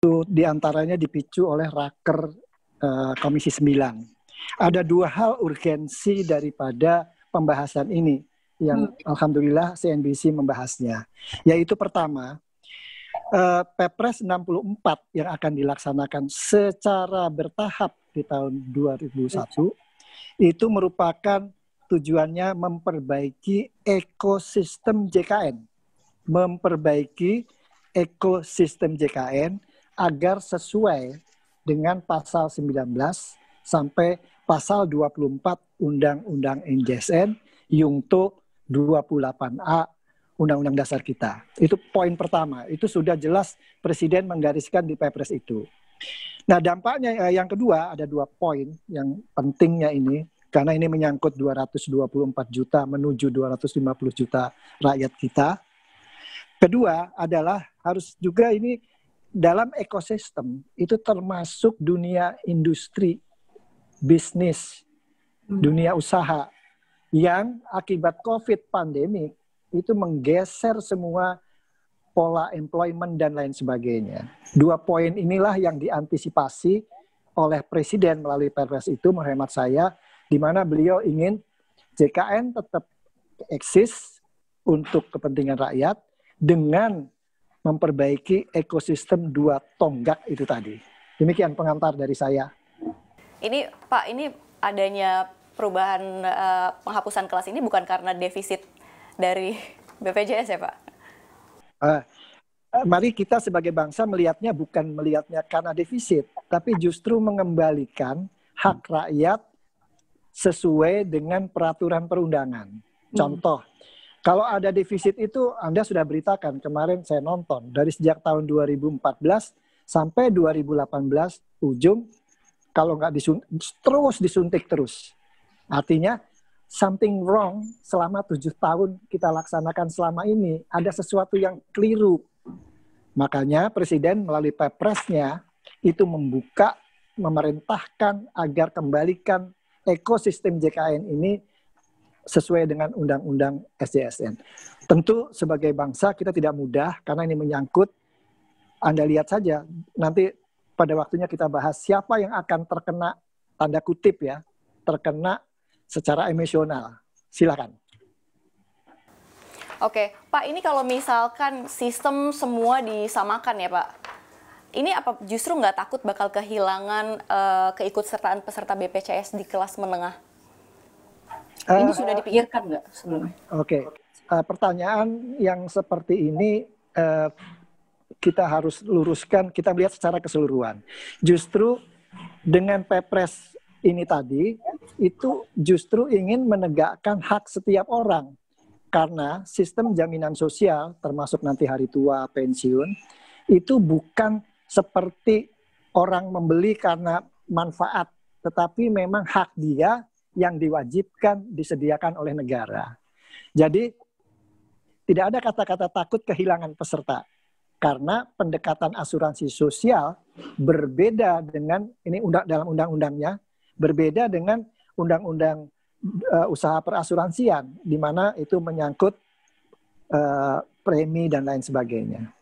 Itu diantaranya dipicu oleh raker uh, Komisi 9. Ada dua hal urgensi daripada pembahasan ini yang hmm. alhamdulillah CNBC membahasnya. Yaitu pertama, uh, Perpres 64 yang akan dilaksanakan secara bertahap di tahun 2001 itu merupakan tujuannya memperbaiki ekosistem JKN, memperbaiki ekosistem JKN agar sesuai dengan pasal 19 sampai pasal 24 Undang-Undang NJSN Yungto 28A Undang-Undang Dasar kita. Itu poin pertama. Itu sudah jelas Presiden menggariskan di Perpres itu. Nah dampaknya eh, yang kedua ada dua poin yang pentingnya ini karena ini menyangkut 224 juta menuju 250 juta rakyat kita. Kedua adalah harus juga ini dalam ekosistem itu termasuk dunia industri, bisnis, hmm. dunia usaha yang akibat COVID pandemi itu menggeser semua pola employment dan lain sebagainya. Dua poin inilah yang diantisipasi oleh Presiden melalui Perpres itu menghemat saya, di mana beliau ingin JKN tetap eksis untuk kepentingan rakyat dengan memperbaiki ekosistem dua tonggak itu tadi. Demikian pengantar dari saya. Ini Pak, ini adanya perubahan uh, penghapusan kelas ini bukan karena defisit dari BPJS ya Pak? Uh, mari kita sebagai bangsa melihatnya bukan melihatnya karena defisit, tapi justru mengembalikan hak rakyat sesuai dengan peraturan perundangan. Hmm. Contoh, hmm kalau ada defisit itu Anda sudah beritakan kemarin saya nonton dari sejak tahun 2014 sampai 2018 ujung kalau nggak disuntik, terus disuntik terus. Artinya something wrong selama tujuh tahun kita laksanakan selama ini ada sesuatu yang keliru. Makanya Presiden melalui Perpresnya itu membuka memerintahkan agar kembalikan ekosistem JKN ini sesuai dengan undang-undang SJSN. Tentu sebagai bangsa kita tidak mudah karena ini menyangkut Anda lihat saja nanti pada waktunya kita bahas siapa yang akan terkena tanda kutip ya, terkena secara emosional. Silakan. Oke, Pak, ini kalau misalkan sistem semua disamakan ya, Pak. Ini apa justru nggak takut bakal kehilangan uh, keikutsertaan peserta BPJS di kelas menengah? ini eh, sudah dipikirkan nggak sebelumnya? Oke, okay. uh, eh, pertanyaan yang seperti ini uh, kita harus luruskan, kita melihat secara keseluruhan. Justru dengan Pepres ini tadi, itu justru ingin menegakkan hak setiap orang. Karena sistem jaminan sosial, termasuk nanti hari tua, pensiun, itu bukan seperti orang membeli karena manfaat, tetapi memang hak dia yang diwajibkan disediakan oleh negara. Jadi tidak ada kata-kata takut kehilangan peserta karena pendekatan asuransi sosial berbeda dengan ini undang dalam undang-undangnya berbeda dengan undang-undang uh, usaha perasuransian di mana itu menyangkut uh, premi dan lain sebagainya.